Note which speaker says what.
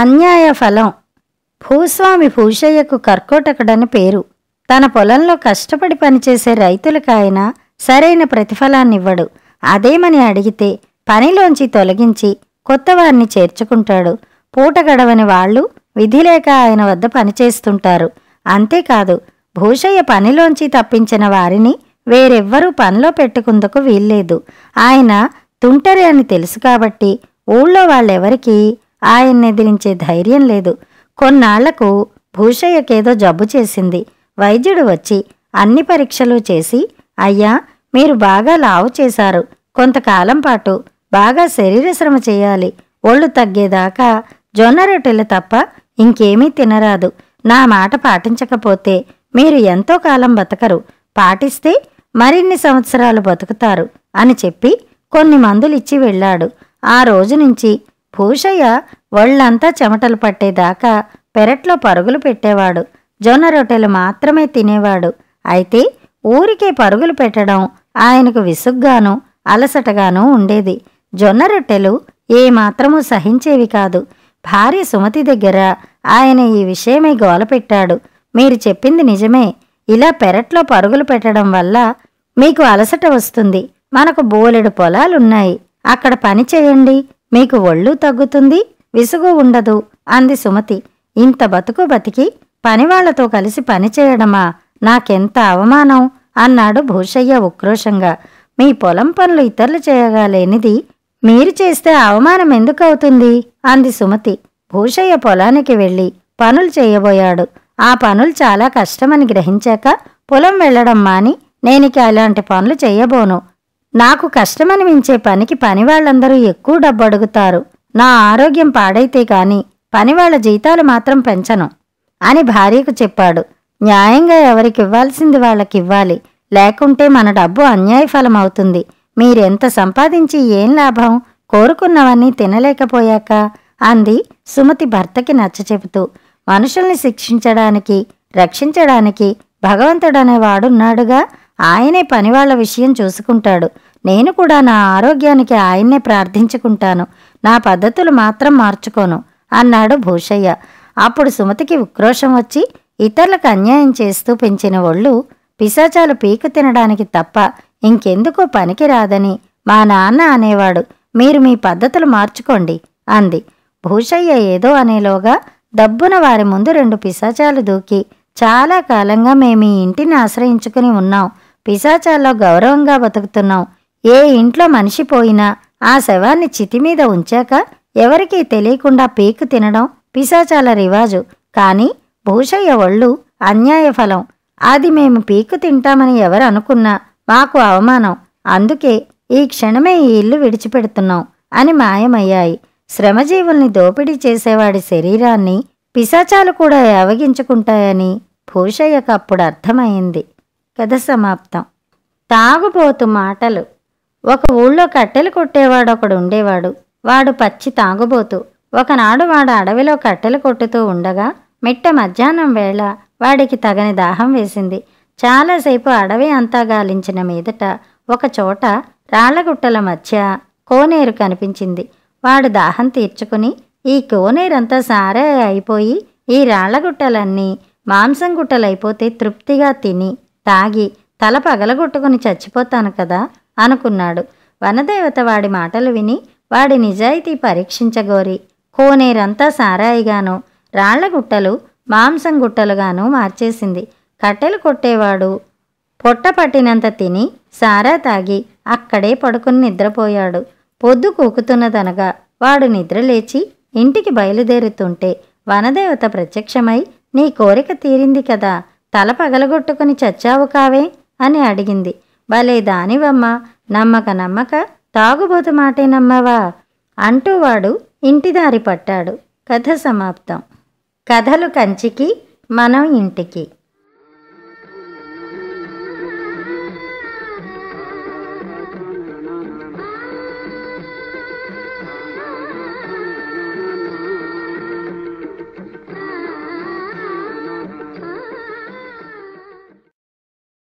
Speaker 1: అన్యాయ ఫలం భూస్వామి భూషయ్యకు కర్కోటకుడని పేరు తన పొలంలో కష్టపడి పనిచేసే రైతులకాయన సరైన ప్రతిఫలాన్నివ్వడు అదేమని అడిగితే పనిలోంచి తొలగించి కొత్తవారిని చేర్చుకుంటాడు పూట గడవని వాళ్ళు విధి లేక ఆయన వద్ద పనిచేస్తుంటారు అంతేకాదు భూషయ్య పనిలోంచి తప్పించిన వారిని వేరెవ్వరూ పనిలో పెట్టుకుందుకు వీల్లేదు ఆయన తుంటరి అని తెలుసు కాబట్టి ఊళ్ళో వాళ్ళెవరికీ ఆయన్ని ఎదిరించే ధైర్యం లేదు కొన్నాళ్లకు భూషయ్యకేదో జబ్బు చేసింది వైద్యుడు వచ్చి అన్ని పరీక్షలు చేసి అయ్యా మీరు బాగా లావు చేశారు కొంతకాలం పాటు బాగా శరీర శ్రమ చేయాలి ఒళ్ళు తగ్గేదాకా జొన్న రొట్టెలు తప్ప ఇంకేమీ తినరాదు నా మాట పాటించకపోతే మీరు ఎంతో కాలం బతకరు పాటిస్తే మరిన్ని సంవత్సరాలు బతుకుతారు అని చెప్పి కొన్ని మందులిచ్చి వెళ్ళాడు ఆ రోజు నుంచి భూషయ్య ఒళ్ళంతా చెమటలు పట్టేదాకా పెరట్లో పరుగులు పెట్టేవాడు జొన్న రొట్టెలు మాత్రమే తినేవాడు అయితే ఊరికే పరుగులు పెట్టడం ఆయనకు విసుగ్గాను అలసటగానూ ఉండేది జొన్న రొట్టెలు ఏమాత్రము సహించేవి కాదు భార్య సుమతి దగ్గర ఆయన ఈ విషయమై గోలపెట్టాడు మీరు చెప్పింది నిజమే ఇలా పెరట్లో పరుగులు పెట్టడం వల్ల మీకు అలసట వస్తుంది మనకు బోలెడు పొలాలున్నాయి అక్కడ పని చేయండి మీకు ఒళ్ళు తగ్గుతుంది విసుగు ఉండదు అంది సుమతి ఇంత బతుకు బతికి పనివాళ్లతో కలిసి పనిచేయడమా నాకెంత అవమానం అన్నాడు భూషయ్య ఉక్రోషంగా మీ పొలం పనులు ఇతరులు చేయగాలేనిది మీరు చేస్తే అవమానం ఎందుకవుతుంది అంది సుమతి భూషయ్య పొలానికి వెళ్ళి పనులు చేయబోయాడు ఆ పనులు చాలా కష్టమని గ్రహించాక పొలం వెళ్లడం మాని నేనికి అలాంటి పనులు చేయబోను నాకు కష్టమనిపించే పనికి పనివాళ్లందరూ ఎక్కువ డబ్బు అడుగుతారు నా ఆరోగ్యం పాడైతే కాని పనివాళ్ల జీతాలు మాత్రం పెంచను అని భార్యకు చెప్పాడు న్యాయంగా ఎవరికివ్వాల్సింది వాళ్ళకివ్వాలి లేకుంటే మన డబ్బు అన్యాయఫలమవుతుంది మీరెంత సంపాదించి ఏం లాభం కోరుకున్నవన్నీ తినలేకపోయాక అంది సుమతి భర్తకి నచ్చచెపుతూ మనుషుల్ని శిక్షించడానికి రక్షించడానికి భగవంతుడనేవాడున్నాడుగా ఆయనే పనివాళ్ల విషయం చూసుకుంటాడు నేను కూడా నా ఆరోగ్యానికి ఆయన్నే ప్రార్థించుకుంటాను నా పద్ధతులు మాత్రం మార్చుకోను అన్నాడు భూషయ్య అప్పుడు సుమతికి ఉక్రోషం వచ్చి ఇతరులకు అన్యాయం చేస్తూ పెంచిన ఒళ్ళు పిశాచాలు పీకు తినడానికి తప్ప ఇంకెందుకో పనికి రాదని మా నాన్న అనేవాడు మీరు మీ పద్ధతులు మార్చుకోండి అంది భూషయ్య ఏదో అనేలోగా డబ్బున వారి ముందు రెండు పిశాచాలు దూకి చాలా కాలంగా మేము ఈ ఇంటిని ఆశ్రయించుకుని ఉన్నాం పిశాచాల్లో గౌరవంగా బతుకుతున్నాం ఏ ఇంట్లో మనిషి పోయినా ఆ శవాన్ని చితిమీద ఉంచాక ఎవరికీ తెలియకుండా పీకు తినడం పిశాచాల రివాజు కానీ భూషయ్య ఒళ్ళు అన్యాయ ఫలం అది మేము పీకు తింటామని ఎవరు అనుకున్నా మాకు అవమానం అందుకే ఈ క్షణమే ఈ ఇల్లు విడిచిపెడుతున్నాం అని మాయమయ్యాయి శ్రమజీవుల్ని దోపిడీ చేసేవాడి శరీరాన్ని పిశాచాలు కూడా యావగించుకుంటాయని భూషయ్యకు అప్పుడు అర్థమైంది కథ సమాప్తం తాగుబోతు మాటలు ఒక ఊళ్ళో కట్టెలు కొట్టేవాడు ఒకడు ఉండేవాడు వాడు పచ్చి తాగుబోతు ఒకనాడు వాడు అడవిలో కట్టెలు కొట్టుతూ ఉండగా మిట్ట మధ్యాహ్నం వేళ వాడికి తగని దాహం వేసింది చాలాసేపు అడవి అంతా గాలించిన మీదట ఒక చోట రాళ్లగుట్టల మధ్య కోనేరు కనిపించింది వాడు దాహం తీర్చుకుని ఈ కోనేరంతా సారే అయిపోయి ఈ రాళ్లగుట్టలన్నీ మాంసం గుట్టలైపోతే తృప్తిగా తిని తాగి తల పగలగొట్టుకుని చచ్చిపోతాను కదా అనుకున్నాడు వనదేవత వాడి మాటలు విని వాడి నిజాయితీ పరీక్షించగోరి కోనేరంతా సారాయిగాను రాళ్ల గుట్టలు మాంసం గుట్టలుగాను మార్చేసింది కట్టెలు కొట్టేవాడు పొట్ట పట్టినంత తిని సారా తాగి అక్కడే పడుకుని నిద్రపోయాడు పొద్దు కూకుతున్నదనగా వాడు నిద్రలేచి ఇంటికి బయలుదేరుతుంటే వనదేవత ప్రత్యక్షమై నీ కోరిక తీరింది కదా తల పగలగొట్టుకుని చచ్చావు కావే అని అడిగింది భలే దానివమ్మ నమ్మక నమ్మక తాగుబోతు మాటే నమ్మవా అంటూ వాడు ఇంటిదారి పట్టాడు కథ సమాప్తం కథలు కంచికి మనం ఇంటికి